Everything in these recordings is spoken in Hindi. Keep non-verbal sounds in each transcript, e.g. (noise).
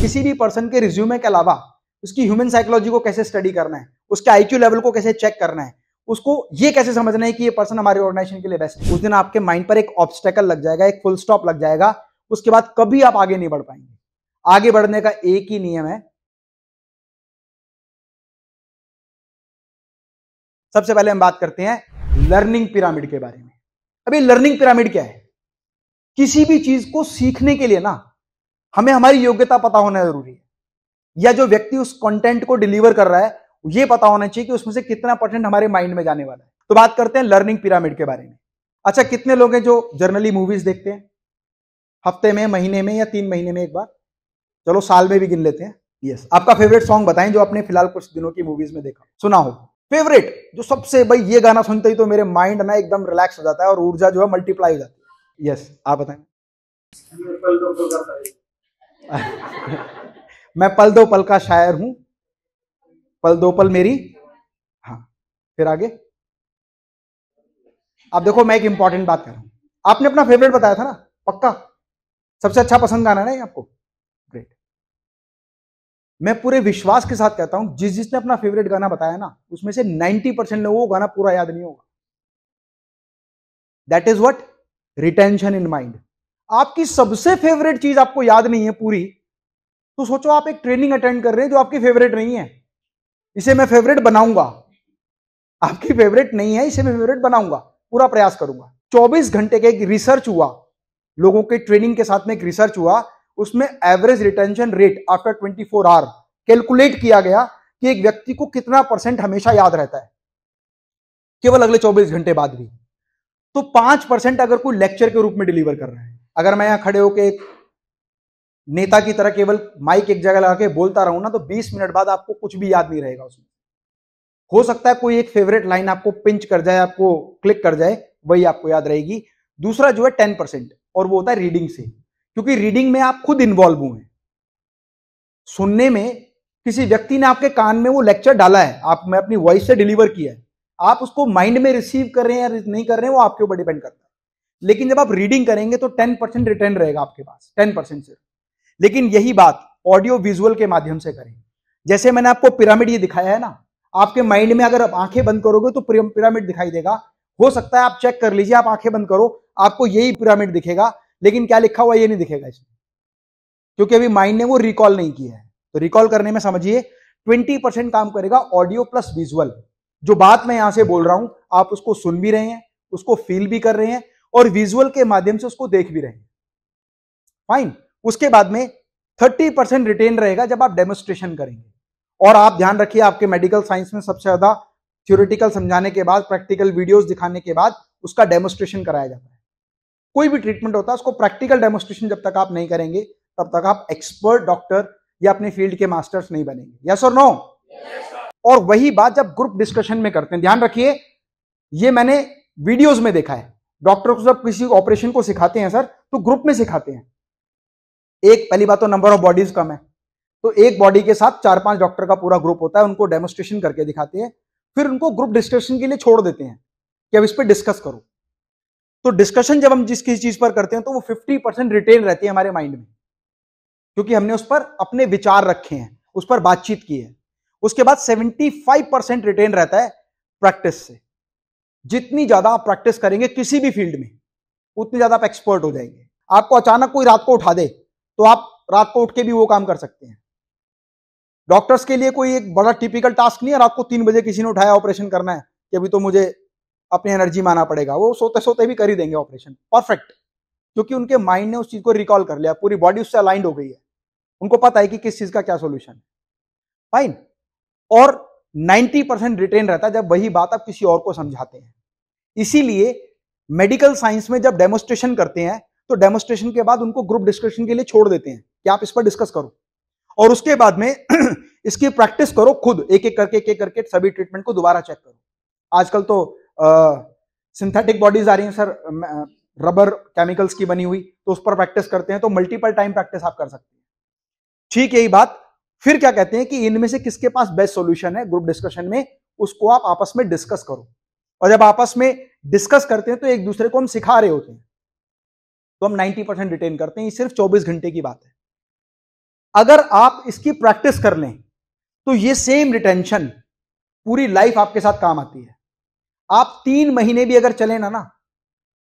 किसी भी पर्सन के रिज्यूमे के अलावा उसकी ह्यूमन साइकोलॉजी को कैसे स्टडी करना है उसके आईक्यू लेवल को कैसे चेक करना है उसको ये कैसे समझना है कि ये पर्सन हमारे ऑर्गेनाइजेशन के लिए बेस्ट है उस दिन आपके माइंड पर एक ऑब्स्टेकल लग जाएगा एक फुल स्टॉप लग जाएगा उसके बाद कभी आप आगे नहीं बढ़ पाएंगे आगे बढ़ने का एक ही नियम है सबसे पहले हम बात करते हैं लर्निंग पिरामिड के बारे में अभी लर्निंग पिरामिड क्या है किसी भी चीज को सीखने के लिए ना हमें हमारी योग्यता पता होना जरूरी है या जो व्यक्ति उस कंटेंट को डिलीवर कर रहा है ये पता होना चाहिए कि उसमें से कितना परसेंट हमारे माइंड में जाने वाला है तो बात करते हैं लर्निंग पिरामिड के बारे में अच्छा कितने लोग हैं जो जर्नली मूवीज देखते हैं हफ्ते में महीने में या तीन महीने में एक बार चलो साल में भी गिन लेते हैं यस आपका फेवरेट सॉन्ग बताएं जो आपने फिलहाल कुछ दिनों की मूवीज में देखा सुना हो फेवरेट जो सबसे भाई ये गाना सुनते ही तो मेरे माइंड ना एकदम रिलैक्स हो जाता है और ऊर्जा जो है मल्टीप्लाई हो जाती है यस आप बताएं मैं पल दो पल का शायर हूं पल दो पल मेरी हाँ फिर आगे अब देखो मैं एक इंपॉर्टेंट बात कर रहा हूं आपने अपना फेवरेट बताया था ना पक्का सबसे अच्छा पसंद गाना ना आपको ग्रेट मैं पूरे विश्वास के साथ कहता हूं जिस जिसने अपना फेवरेट गाना बताया ना उसमें से 90 परसेंट लोगों को गाना पूरा याद नहीं होगा that is what retention in mind आपकी सबसे फेवरेट चीज आपको याद नहीं है पूरी तो सोचो आप एक ट्रेनिंग अटेंड कर रहे हैं जो आपकी फेवरेट नहीं है इसे मैं फेवरेट बनाऊंगा आपकी फेवरेट नहीं है इसे मैं फेवरेट बनाऊंगा पूरा प्रयास करूंगा 24 घंटे का एक रिसर्च हुआ लोगों के ट्रेनिंग के साथ में एक रिसर्च हुआ उसमें average retention rate after 24 hour calculate किया गया कि एक व्यक्ति को कितना परसेंट हमेशा याद रहता है केवल अगले 24 घंटे बाद भी तो पांच परसेंट अगर कोई लेक्चर के रूप में डिलीवर कर रहा है अगर मैं यहाँ खड़े होकर एक नेता की तरह केवल माइक एक जगह लगा के बोलता रहूं ना तो 20 मिनट बाद आपको कुछ भी याद नहीं रहेगा उसमें हो सकता है कोई एक फेवरेट लाइन आपको पिंच कर जाए आपको क्लिक कर जाए वही आपको याद रहेगी दूसरा जो है टेन परसेंट और वो होता है रीडिंग से क्योंकि रीडिंग में आप खुद इन्वॉल्व हुए सुनने में किसी व्यक्ति ने आपके कान में वो लेक्चर डाला है आप में अपनी वॉइस से डिलीवर किया है आप उसको माइंड में रिसीव कर रहे हैं या नहीं कर रहे हैं वो आपके ऊपर डिपेंड करता है लेकिन जब आप रीडिंग करेंगे तो टेन परसेंट रिटर्न रहेगा आपके पास टेन परसेंट सिर्फ लेकिन यही बात ऑडियो विजुअल के माध्यम से करेंगे जैसे मैंने आपको पिरामिड ये दिखाया है ना आपके माइंड में अगर आप आंखें बंद करोगे तो पिरामिड दिखाई देगा हो सकता है आप चेक कर लीजिए आप आंखें बंद करो आपको यही पिरामिड दिखेगा लेकिन क्या लिखा हुआ ये नहीं दिखेगा इसमें क्योंकि अभी माइंड ने वो रिकॉल नहीं किया है तो रिकॉल करने में समझिए ट्वेंटी परसेंट काम करेगा ऑडियो प्लस विजुअल जो बात मैं यहां से बोल रहा हूं आप उसको सुन भी रहे हैं उसको फील भी कर रहे हैं और विजुअल के माध्यम से उसको देख भी रहे हैं फाइन उसके बाद में 30 परसेंट रिटेन रहेगा जब आप डेमोस्ट्रेशन करेंगे और आप ध्यान रखिए आपके मेडिकल साइंस में सबसे ज्यादा थ्योरिटिकल समझाने के बाद प्रैक्टिकल वीडियोस दिखाने के बाद उसका डेमोस्ट्रेशन कराया जाता है कोई भी ट्रीटमेंट होता है उसको प्रैक्टिकल डेमोस्ट्रेशन जब तक आप नहीं करेंगे तब तक आप एक्सपर्ट डॉक्टर या अपने फील्ड के मास्टर्स नहीं बनेंगे यस और नो और वही बात जब ग्रुप डिस्कशन में करते हैं ध्यान रखिए ये मैंने वीडियोस में देखा है डॉक्टर को जब किसी ऑपरेशन को सिखाते हैं सर तो ग्रुप में सिखाते हैं एक पहली बात तो नंबर ऑफ बॉडीज कम है तो एक बॉडी के साथ चार पांच डॉक्टर का पूरा ग्रुप होता है उनको डेमोस्ट्रेशन करके दिखाते हैं फिर उनको ग्रुप डिस्कशन के लिए छोड़ देते हैं कि अब इस पर डिस्कस करो तो डिस्कशन जब हम जिस किसी चीज पर करते हैं तो वो फिफ्टी परसेंट रिटेन रहती है हमारे माइंड में क्योंकि हमने उस पर अपने विचार रखे हैं उस पर बातचीत की है उसके बाद सेवेंटी फाइव परसेंट रिटेन रहता है प्रैक्टिस से जितनी ज्यादा आप प्रैक्टिस करेंगे किसी भी फील्ड में उतनी ज्यादा आप एक्सपर्ट हो जाएंगे आपको अचानक कोई रात को उठा दे तो आप रात को उठ के भी वो काम कर सकते हैं डॉक्टर्स के लिए कोई एक बड़ा टिपिकल टास्क नहीं है रात को तीन बजे किसी ने उठाया ऑपरेशन करना है कि अभी तो मुझे अपनी एनर्जी माना पड़ेगा वो सोते सोते भी कर ही देंगे ऑपरेशन परफेक्ट क्योंकि उनके माइंड ने उस चीज को रिकॉल कर लिया पूरी बॉडी उससे अलाइंड हो गई है उनको पता है कि किस चीज का क्या सोल्यूशन है फाइन और 90 परसेंट रिटेन रहता है जब वही बात आप किसी और को समझाते हैं इसीलिए मेडिकल साइंस में जब डेमोस्ट्रेशन करते हैं तो डेमोस्ट्रेशन के बाद उनको ग्रुप डिस्कशन के लिए छोड़ देते हैं कि आप इस पर डिस्कस करो और उसके बाद में (clears throat) इसकी प्रैक्टिस करो खुद एक एक करके एक एक करके सभी ट्रीटमेंट को दोबारा चेक करो आजकल तो सिंथेटिक बॉडीज आ रही हैं सर रबर केमिकल्स की बनी हुई तो उस पर प्रैक्टिस करते हैं तो मल्टीपल टाइम प्रैक्टिस आप कर सकते हैं ठीक यही बात फिर क्या कहते हैं कि इनमें से किसके पास बेस्ट सॉल्यूशन है ग्रुप डिस्कशन में उसको आप आपस में डिस्कस करो और जब आपस में डिस्कस करते हैं तो एक दूसरे को हम सिखा रहे होते हैं तो हम 90 परसेंट रिटेन करते हैं ये सिर्फ 24 घंटे की बात है अगर आप इसकी प्रैक्टिस कर लें तो ये सेम रिटेंशन पूरी लाइफ आपके साथ काम आती है आप तीन महीने भी अगर चले ना ना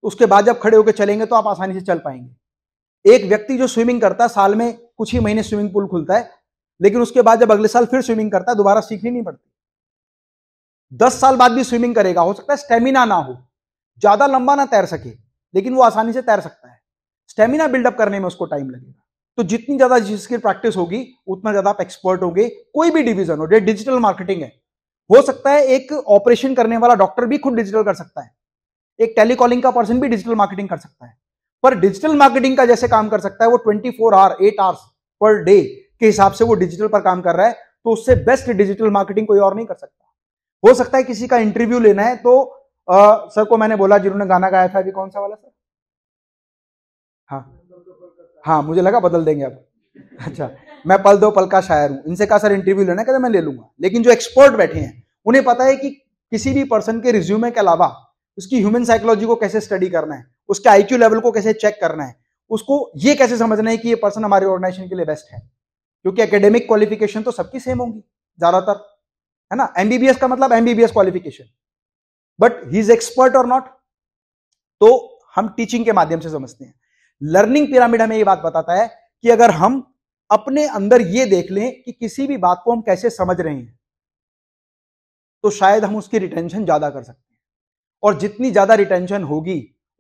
तो उसके बाद जब खड़े होकर चलेंगे तो आप आसानी से चल पाएंगे एक व्यक्ति जो स्विमिंग करता है साल में कुछ ही महीने स्विमिंग पूल खुलता है लेकिन उसके बाद जब अगले साल फिर स्विमिंग करता है दोबारा सीखनी नहीं पड़ती दस साल बाद भी स्विमिंग करेगा हो सकता है स्टेमिना ना हो ज्यादा लंबा ना तैर सके लेकिन वो आसानी से तैर सकता है स्टेमिना बिल्डअप करने में उसको टाइम लगेगा तो जितनी ज्यादा जिसकी प्रैक्टिस होगी उतना ज्यादा आप एक्सपर्ट होंगे कोई भी डिवीजन हो जो डिजिटल मार्केटिंग है हो सकता है एक ऑपरेशन करने वाला डॉक्टर भी खुद डिजिटल कर सकता है एक टेलीकॉलिंग का पर्सन भी डिजिटल मार्केटिंग कर सकता है पर डिजिटल मार्केटिंग का जैसे काम कर सकता है वो twenty four hour eight hours per day के हिसाब से वो डिजिटल पर काम कर रहा है तो उससे बेस्ट डिजिटल मार्केटिंग कोई और नहीं कर सकता हो सकता है किसी का इंटरव्यू लेना है तो आ, सर को मैंने बोला जिन्होंने गाना गाया था अभी कौन सा वाला सर हाँ हाँ मुझे लगा बदल देंगे आप अच्छा मैं पल दो पल का शायर हूं इनसे कहा सर इंटरव्यू लेना कहते मैं ले लूंगा लेकिन जो एक्सपर्ट बैठे हैं उन्हें पता है कि किसी भी पर्सन के रिज्यूमे के अलावा उसकी ह्यूमन साइकोलॉजी को कैसे स्टडी करना है उसके आईक्यू लेवल को कैसे चेक करना है उसको ये कैसे समझना है कि ये पर्सन हमारे ऑर्गेनाइजेशन के लिए बेस्ट है क्योंकि एकेडेमिक क्वालिफिकेशन तो सबकी सेम होंगी ज़्यादातर है ना एमबीबीएस का मतलब MBBS qualification but he is expert और नॉट तो हम टीचिंग के माध्यम से समझते हैं लर्निंग पिरामिड हमें ये बात बताता है कि अगर हम अपने अंदर ये देख लें कि किसी भी बात को हम कैसे समझ रहे हैं तो शायद हम उसकी रिटेंशन ज्यादा कर सकते हैं और जितनी ज्यादा रिटेंशन होगी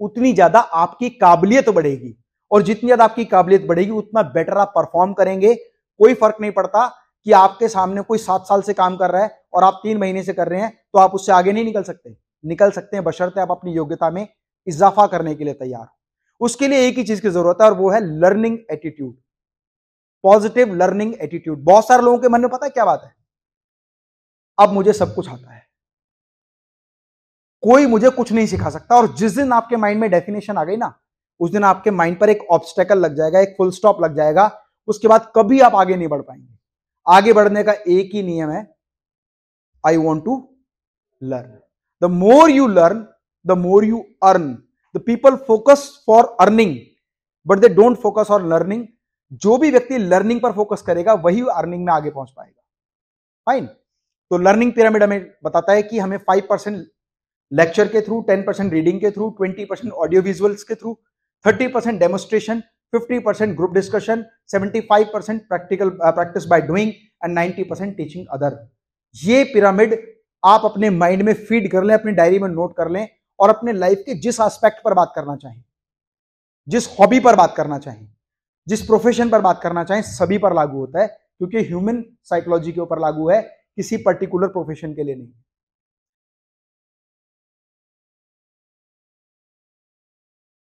उतनी ज्यादा आपकी काबिलियत बढ़ेगी और जितनी ज्यादा आपकी काबिलियत बढ़ेगी उतना बेटर आप परफॉर्म करेंगे कोई फर्क नहीं पड़ता कि आपके सामने कोई सात साल से काम कर रहा है और आप तीन महीने से कर रहे हैं तो आप उससे आगे नहीं निकल सकते निकल सकते हैं बशर्ते आप अपनी योग्यता में इजाफा करने के लिए तैयार हो उसके लिए एक ही चीज की जरूरत है और वो है learning attitude positive learning attitude बहुत सारे लोगों के मन में पता है क्या बात है अब मुझे सब कुछ आता है कोई मुझे कुछ नहीं सिखा सकता और जिस दिन आपके माइंड में डेफिनेशन आ गई ना उस दिन आपके माइंड पर एक ऑब्स्टेकल लग जाएगा एक फुल स्टॉप लग जाएगा उसके बाद कभी आप आगे नहीं बढ़ पाएंगे आगे बढ़ने का एक ही नियम है I want to learn the more you learn the more you earn the people focus for earning but they don't focus on learning जो भी व्यक्ति लर्निंग पर फोकस करेगा वही अर्निंग में आगे पहुंच पाएगा फाइन तो लर्निंग पिरामिड हमें बताता है कि हमें फाइव परसेंट लेक्चर के थ्रू टेन परसेंट रीडिंग के through twenty percent audio visuals के through thirty percent demonstration fifty percent group discussion seventy five percent practical practice by doing and percent teaching other ये पिरामिड आप अपने माइंड में फीड कर लें अपनी डायरी में नोट कर लें और अपने लाइफ के जिस एस्पेक्ट पर बात करना चाहें जिस हॉबी पर बात करना चाहें जिस प्रोफेशन पर बात करना चाहें सभी पर लागू होता है क्योंकि ह्यूमन साइकोलॉजी के ऊपर लागू है किसी पर्टिकुलर प्रोफेशन के लिए नहीं